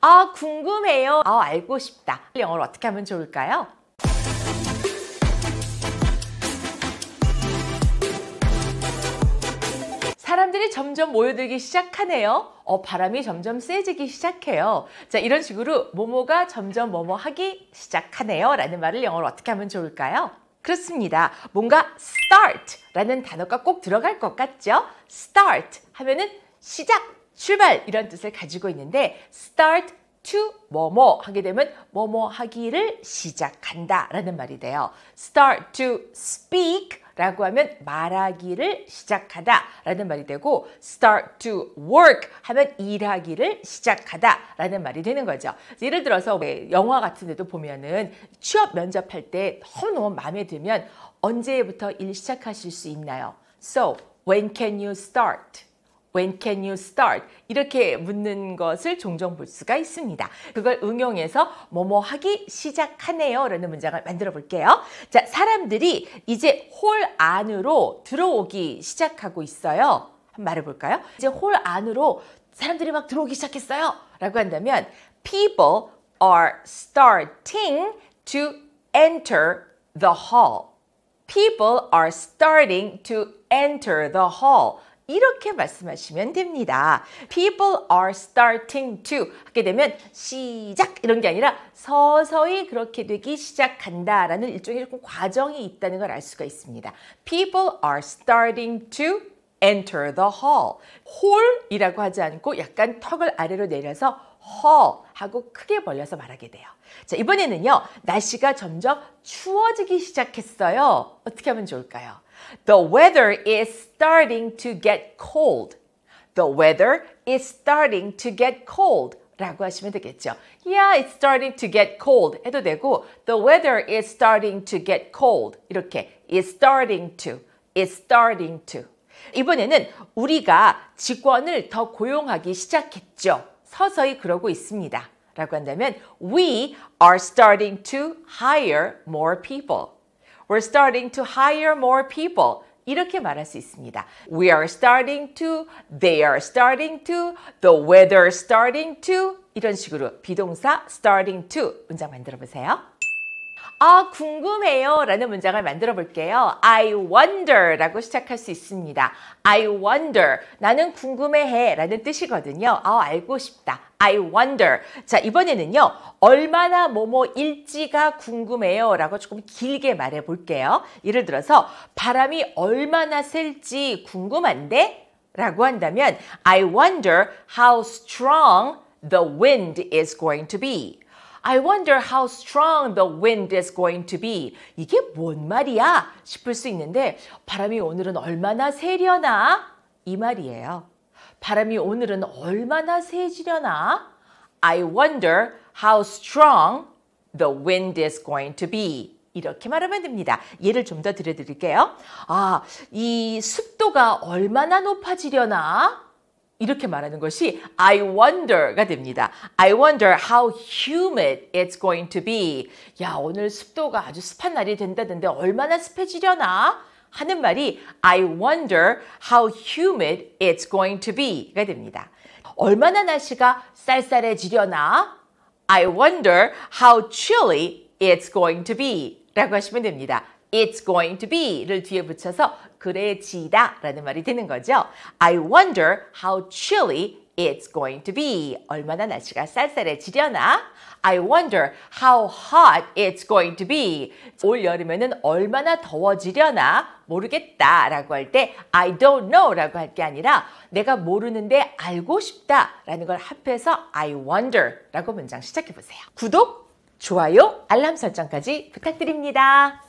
아 궁금해요. 아 알고 싶다. 영어로 어떻게 하면 좋을까요? 사람들이 점점 모여들기 시작하네요. 어, 바람이 점점 세지기 시작해요. 자, 이런 식으로 모모가 점점 뭐뭐 하기 시작하네요. 라는 말을 영어로 어떻게 하면 좋을까요? 그렇습니다. 뭔가 start라는 단어가 꼭 들어갈 것 같죠? start 하면은 시작 출발 이런 뜻을 가지고 있는데 start to 뭐뭐 하게 되면 뭐뭐 하기를 시작한다 라는 말이 돼요. start to speak 라고 하면 말하기를 시작하다 라는 말이 되고 start to work 하면 일하기를 시작하다 라는 말이 되는 거죠. 예를 들어서 영화 같은 데도 보면은 취업 면접할 때 너무너무 마음에 들면 언제부터 일 시작하실 수 있나요? So, when can you start? When can you start? 이렇게 묻는 것을 종종 볼 수가 있습니다. 그걸 응용해서 뭐뭐 하기 시작하네요 라는 문장을 만들어 볼게요. 자, 사람들이 이제 홀 안으로 들어오기 시작하고 있어요. 한번 말해볼까요? 이제 홀 안으로 사람들이 막 들어오기 시작했어요 라고 한다면 people are starting to enter the hall. People are starting to enter the hall. 이렇게 말씀하시면 됩니다. People are starting to 하게 되면 시작 이런 게 아니라 서서히 그렇게 되기 시작한다라는 일종의 조금 과정이 있다는 걸 알 수가 있습니다. People are starting to enter the hall. 홀이라고 하지 않고 약간 턱을 아래로 내려서 hall 하고 크게 벌려서 말하게 돼요. 자, 이번에는요. 날씨가 점점 추워지기 시작했어요. 어떻게 하면 좋을까요? The weather is starting to get cold. The weather is starting to get cold. 라고 하시면 되겠죠. Yeah, it's starting to get cold 해도 되고 The weather is starting to get cold 이렇게 it's starting to, it's starting to 이번에는 우리가 직원을 더 고용하기 시작했죠. 서서히 그러고 있습니다. 라고 한다면 We are starting to hire more people. We're starting to hire more people. 이렇게 말할 수 있습니다. We are starting to, they are starting to, the weather is starting to 이런 식으로 비동사 starting to 문장 만들어 보세요. 아 궁금해요 라는 문장을 만들어 볼게요. I wonder 라고 시작할 수 있습니다. I wonder 나는 궁금해해 라는 뜻이거든요. 아 알고 싶다. I wonder 자 이번에는요. 얼마나 뭐뭐일지가 궁금해요 라고 조금 길게 말해 볼게요. 예를 들어서 바람이 얼마나 셀지 궁금한데 라고 한다면 I wonder how strong the wind is going to be I wonder how strong the wind is going to be. 이게 뭔 말이야? 싶을 수 있는데 바람이 오늘은 얼마나 세려나? 이 말이에요. 바람이 오늘은 얼마나 세지려나? I wonder how strong the wind is going to be. 이렇게 말하면 됩니다. 예를 좀 더 들려드릴게요. 아, 이 습도가 얼마나 높아지려나? 이렇게 말하는 것이 I wonder가 됩니다. I wonder how humid it's going to be. 야, 오늘 습도가 아주 습한 날이 된다던데 얼마나 습해지려나? 하는 말이 I wonder how humid it's going to be가 됩니다. 얼마나 날씨가 쌀쌀해지려나? I wonder how chilly it's going to be 라고 하시면 됩니다. It's going to be를 뒤에 붙여서 그래지다 라는 말이 되는 거죠. I wonder how chilly It's going to be. 얼마나 날씨가 쌀쌀해지려나? I wonder how hot it's going to be. 올 여름에는 얼마나 더워지려나? 모르겠다 라고 할 때 I don't know 라고 할 게 아니라 내가 모르는데 알고 싶다 라는 걸 합해서 I wonder 라고 문장 시작해 보세요. 구독, 좋아요, 알람 설정까지 부탁드립니다.